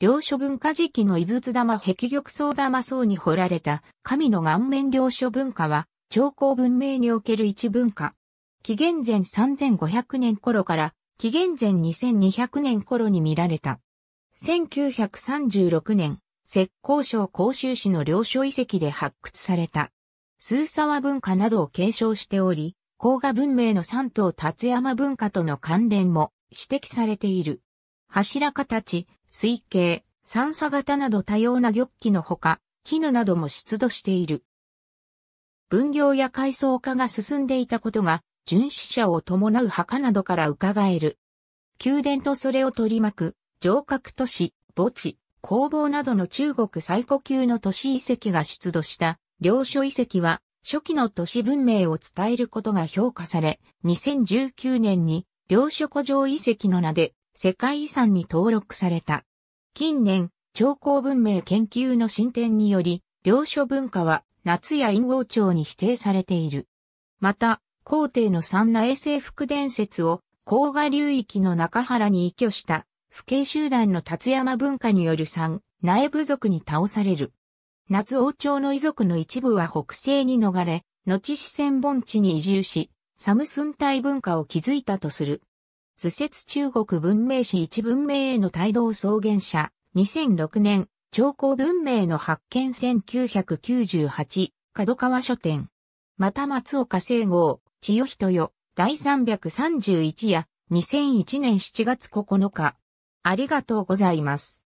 領書文化時期の異物玉壁玉層玉層に掘られた神の顔面領書文化は、長江文明における一文化。紀元前3500年頃から紀元前2200年頃に見られた。1936年、浙江省甲州市の領書遺跡で発掘された。数沢文化などを継承しており、甲賀文明の三島達山文化との関連も指摘されている。柱形、水形、三叉型など多様な玉器のほか、絹なども出土している。分業や階層化が進んでいたことが、巡視者を伴う墓などから伺える。宮殿とそれを取り巻く、城郭都市、墓地、工房などの中国最古級の都市遺跡が出土した、領所遺跡は、初期の都市文明を伝えることが評価され、2019年に領所古城遺跡の名で世界遺産に登録された。近年、長江文明研究の進展により、領書文化は夏や陰王朝に否定されている。また、皇帝の三な衛星福伝説を、甲賀流域の中原に移居した、不警集団の達山文化による三、苗部族に倒される。夏王朝の遺族の一部は北西に逃れ、後四川盆地に移住し、サムスン体文化を築いたとする。図説中国文明史一文明への帯同草原者、2006年、長江文明の発見1998、角川書店。また松岡聖郷、千代人よ、第331夜、2001年7月9日。ありがとうございます。